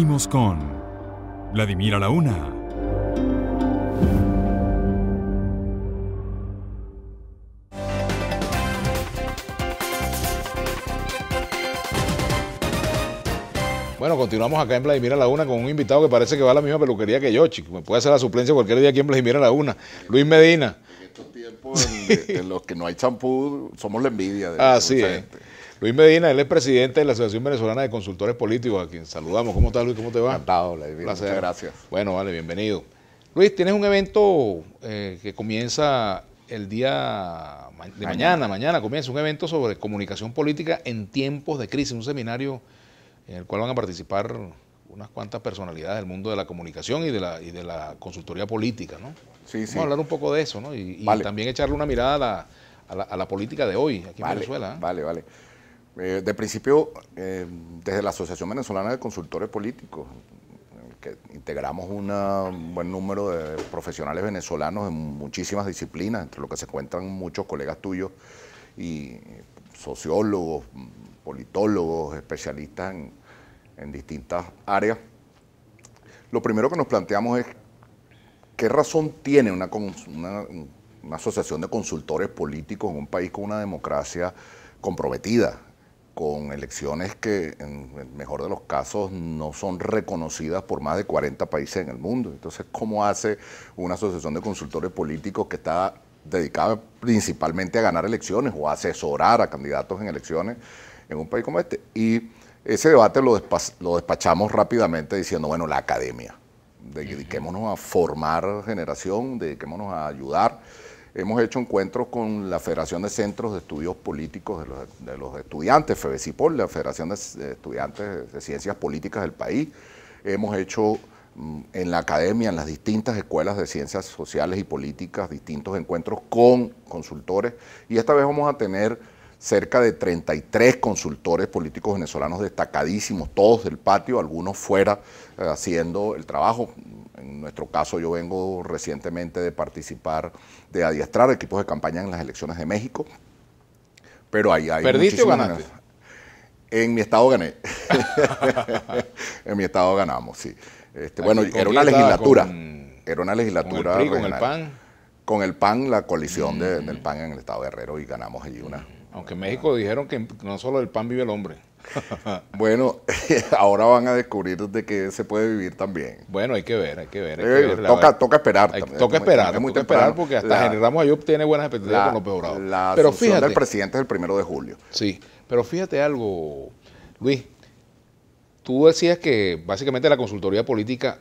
Seguimos con Vladimir a Bueno, continuamos acá en Vladimir a la con un invitado que parece que va a la misma peluquería que yo, chico. Puede hacer la suplencia cualquier día aquí en Vladimir a la Luis Medina. En estos tiempos en, los que no hay champú, somos la envidia de, Así gente. Luis Medina, él es presidente de la Asociación Venezolana de Consultores Políticos, a quien saludamos. ¿Cómo estás, Luis? ¿Cómo te va? Encantado, Vladimir. Muchas gracias. Bueno, vale, bienvenido. Luis, tienes un evento eh, que comienza el día de mañana. mañana, comienza un evento sobre comunicación política en tiempos de crisis, un seminario en el cual van a participar unas cuantas personalidades del mundo de la comunicación y de la, y de la consultoría política, ¿no? Sí, Vamos a hablar un poco de eso, ¿no? Y, y también echarle una mirada a la, a la, política de hoy aquí en Venezuela. ¿eh? Vale, vale. Eh, de principio, eh, desde la Asociación Venezolana de Consultores Políticos, que integramos un buen número de profesionales venezolanos en muchísimas disciplinas, entre lo que se encuentran muchos colegas tuyos y eh, sociólogos, politólogos, especialistas en, distintas áreas. Lo primero que nos planteamos es qué razón tiene una asociación de consultores políticos en un país con una democracia comprometida, con elecciones que en el mejor de los casos no son reconocidas por más de 40 países en el mundo. Entonces, ¿cómo hace una asociación de consultores políticos que está dedicada principalmente a ganar elecciones o a asesorar a candidatos en elecciones en un país como este? Y ese debate lo, lo despachamos rápidamente diciendo, bueno, la academia, dediquémonos a formar generación, dediquémonos a ayudar hemos hecho encuentros con la Federación de Centros de Estudios Políticos de los, estudiantes, FEBECIPOL, la Federación de Estudiantes de Ciencias Políticas del país. Hemos hecho mm, en la academia, en las distintas escuelas de ciencias sociales y políticas, distintos encuentros con consultores y esta vez vamos a tener cerca de 33 consultores políticos venezolanos destacadísimos, todos del patio, algunos fuera eh, haciendo el trabajo. En nuestro caso yo vengo recientemente de participar, de adiestrar equipos de campaña en las elecciones de México. Pero ahí hay... ¿Perdiste o ganaste? En mi estado gané. en mi estado ganamos, sí. Este, bueno, era una legislatura. era una legislatura. Con el, con el PAN. Con el PAN, la coalición del mm. PAN en el estado de Herrero y ganamos allí una, mm. Aunque en México dijeron que no solo el pan vive el hombre. bueno, ahora van a descubrir de que se puede vivir también. Bueno, hay que ver, hay que ver. Eh, toca, esperar. Hay, toca esperar, es muy porque hasta la, Henry tiene buenas expectativas con lo peorado. La pero fíjate, del presidente es el primero de julio. Sí, pero fíjate algo, Luis. Tú decías que básicamente la consultoría política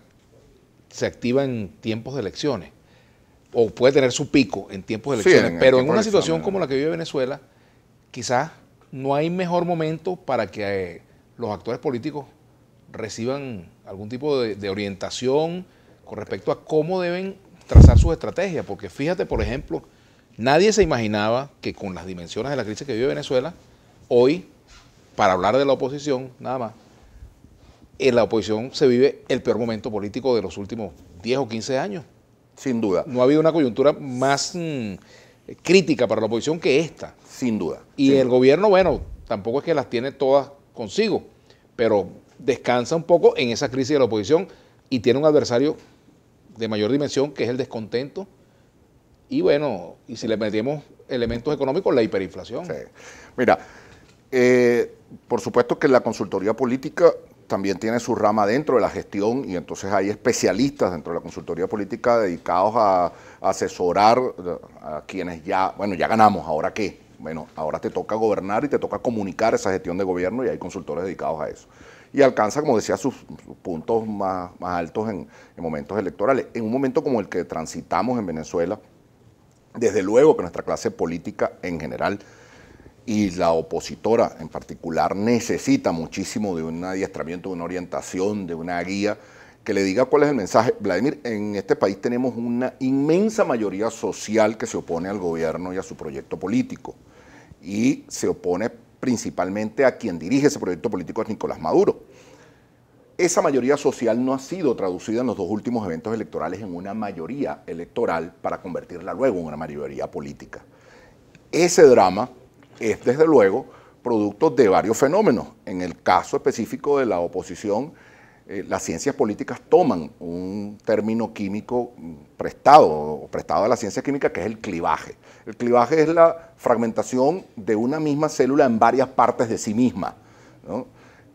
se activa en tiempos de elecciones o puede tener su pico en tiempos de elecciones, pero en, una situación como la que vive Venezuela quizás no hay mejor momento para que eh, los actores políticos reciban algún tipo de, orientación con respecto a cómo deben trazar sus estrategias. Porque fíjate, por ejemplo, nadie se imaginaba que con las dimensiones de la crisis que vive Venezuela, hoy, para hablar de la oposición, nada más, en la oposición se vive el peor momento político de los últimos 10 o 15 años. Sin duda. No ha habido una coyuntura más mm, crítica para la oposición que esta sin duda. Y el gobierno, bueno, tampoco es que las tiene todas consigo, pero descansa un poco en esa crisis de la oposición y tiene un adversario de mayor dimensión que es el descontento. Y bueno, y si le metemos elementos económicos, la hiperinflación. Sí. Mira, eh, por supuesto que la consultoría política también tiene su rama dentro de la gestión y entonces hay especialistas dentro de la consultoría política dedicados a asesorar a quienes ya, bueno, ya ganamos, ahora qué, bueno, ahora te toca gobernar y te toca comunicar esa gestión de gobierno y hay consultores dedicados a eso. Y alcanza, como decía, sus, puntos más, altos en, en momentos electorales. En un momento como el que transitamos en Venezuela, desde luego que nuestra clase política en general y la opositora en particular necesita muchísimo de un adiestramiento, de una orientación, de una guía que le diga cuál es el mensaje. Vladimir, en este país tenemos una inmensa mayoría social que se opone al gobierno y a su proyecto político. Y se opone principalmente a quien dirige ese proyecto político, es Nicolás Maduro. Esa mayoría social no ha sido traducida en los dos últimos eventos electorales en una mayoría electoral para convertirla luego en una mayoría política. Ese drama es, desde luego, producto de varios fenómenos. En el caso específico de la oposición, eh, las ciencias políticas toman un término químico prestado, o prestado a la ciencia química, que es el clivaje. El clivaje es la fragmentación de una misma célula en varias partes de sí misma.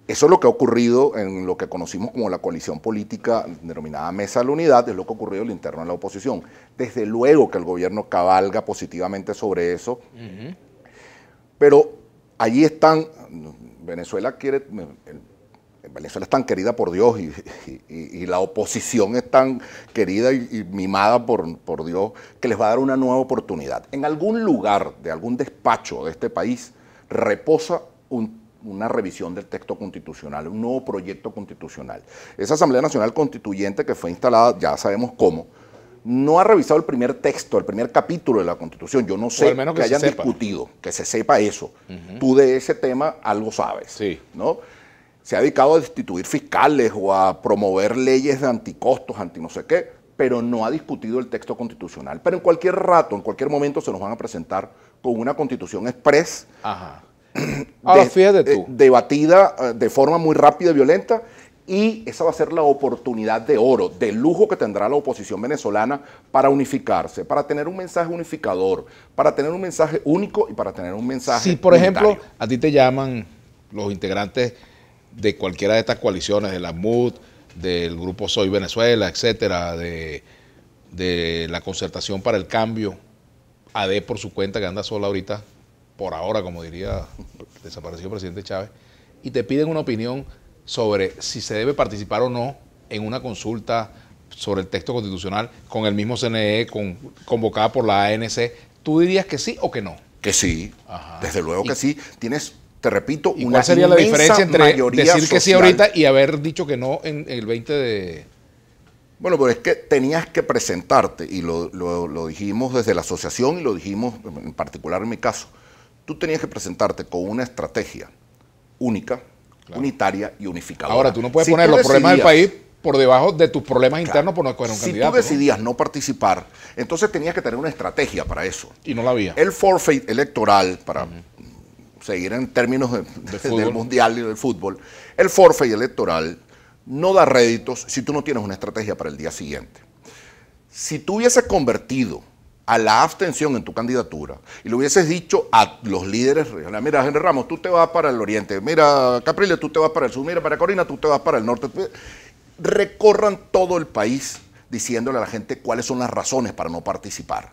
Eso es lo que ha ocurrido en lo que conocimos como la coalición política denominada Mesa de la Unidad, es lo que ha ocurrido en el interno de la oposición. Desde luego que el gobierno cabalga positivamente sobre eso, pero allí están, Venezuela quiere, Venezuela es tan querida por Dios y, la oposición es tan querida y, mimada por, por, Dios que les va a dar una nueva oportunidad. En algún lugar de algún despacho de este país reposa una revisión del texto constitucional, un nuevo proyecto constitucional. Esa Asamblea Nacional Constituyente que fue instalada, ya sabemos cómo, no ha revisado el primer texto, el primer capítulo de la Constitución. Yo no sé que, hayan discutido, que se sepa eso. Tú de ese tema algo sabes, sí. ¿no? se ha dedicado a destituir fiscales o a promover leyes de anticostos, anti no sé qué, pero no ha discutido el texto constitucional. Pero en cualquier rato, en cualquier momento se nos van a presentar con una constitución express. Eh, debatida eh, de forma muy rápida y violenta y esa va a ser la oportunidad de oro, de lujo que tendrá la oposición venezolana para unificarse, para tener un mensaje unificador, para tener un mensaje único y para tener un mensaje. Si, por ejemplo, a ti te llaman los integrantes de cualquiera de estas coaliciones, de la MUD, del grupo Soy Venezuela, etcétera, de, de la concertación para el cambio, AD por su cuenta que anda sola ahorita, por ahora, como diría el desaparecido presidente Chávez, y te piden una opinión sobre si se debe participar o no en una consulta sobre el texto constitucional con el mismo CNE, convocada por la ANC. ¿Tú dirías que sí o que no? Que sí, desde luego que sí. Tienes te repito, ¿Y una sería la diferencia entre decir que sí ahorita y haber dicho que no en, el 20 de... Bueno, pero es que tenías que presentarte, y lo, dijimos desde la asociación y lo dijimos en particular en mi caso, tú tenías que presentarte con una estrategia única, unitaria y unificada Ahora, tú no puedes poner los problemas del país por debajo de tus problemas internos por no escoger un si tú decidías ¿no? participar, entonces tenías que tener una estrategia para eso. Y no la había. El forfeit electoral, para seguir en términos del mundial y del fútbol, el forfe y electoral no da réditos si tú no tienes una estrategia para el día siguiente. Si tú hubieses convertido a la abstención en tu candidatura y lo hubieses dicho a los líderes regionales, mira, Henry Ramos, tú te vas para el oriente, mira, Capriles, tú te vas para el sur, mira, para Corina, tú te vas para el norte, recorran todo el país diciéndole a la gente cuáles son las razones para no participar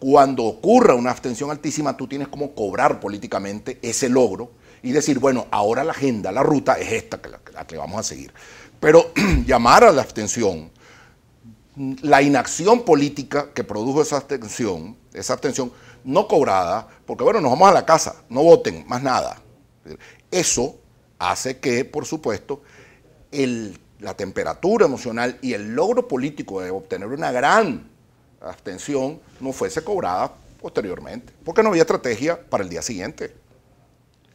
cuando ocurra una abstención altísima, tú tienes como cobrar políticamente ese logro y decir, bueno, ahora la agenda, la ruta es esta, la, que vamos a seguir. Pero llamar a la abstención, la inacción política que produjo esa abstención, esa abstención no cobrada, porque bueno, nos vamos a la casa, no voten, más nada. Eso hace que, por supuesto, la temperatura emocional y el logro político de obtener una gran abstención no fuese cobrada posteriormente, porque no había estrategia para el día siguiente.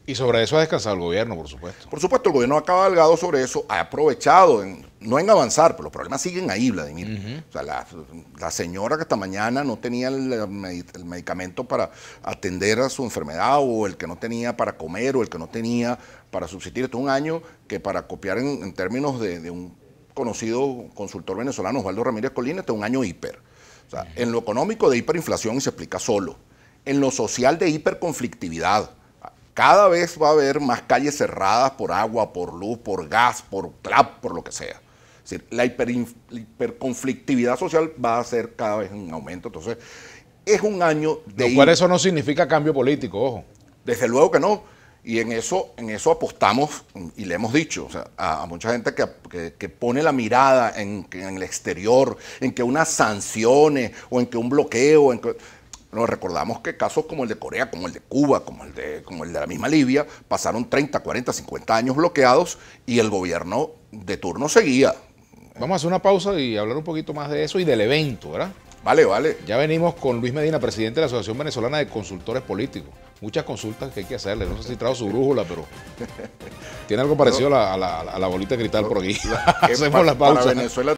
Y sobre eso ha descansado el gobierno, por supuesto. Por supuesto, el gobierno ha cabalgado sobre eso, ha aprovechado, en, no en avanzar, pero los problemas siguen ahí, Vladimir. O sea, la, señora que esta mañana no tenía el, medicamento para atender a su enfermedad, o el que no tenía para comer, o el que no tenía para subsistir. este un año que para copiar en, términos de, un conocido consultor venezolano, Osvaldo Ramírez Colina, este un año hiper en lo económico de hiperinflación se explica solo. En lo social de hiperconflictividad. Cada vez va a haber más calles cerradas por agua, por luz, por gas, por clap, por lo que sea. Es la, hiperconflictividad social va a ser cada vez en aumento. Entonces, es un año de... Lo eso no significa cambio político, ojo. Desde luego que no. Y en eso, en eso apostamos y le hemos dicho a, mucha gente que, pone la mirada en, en, el exterior, en que unas sanciones o en que un bloqueo. nos recordamos que casos como el de Corea, como el de Cuba, como el de, como el de la misma Libia, pasaron 30, 40, 50 años bloqueados y el gobierno de turno seguía. Vamos a hacer una pausa y hablar un poquito más de eso y del evento, ¿verdad? Vale, vale. Ya venimos con Luis Medina, presidente de la Asociación Venezolana de Consultores Políticos muchas consultas que hay que hacerle. No sé si trajo su brújula, pero tiene algo parecido a, la, la, bolita de cristal por aquí.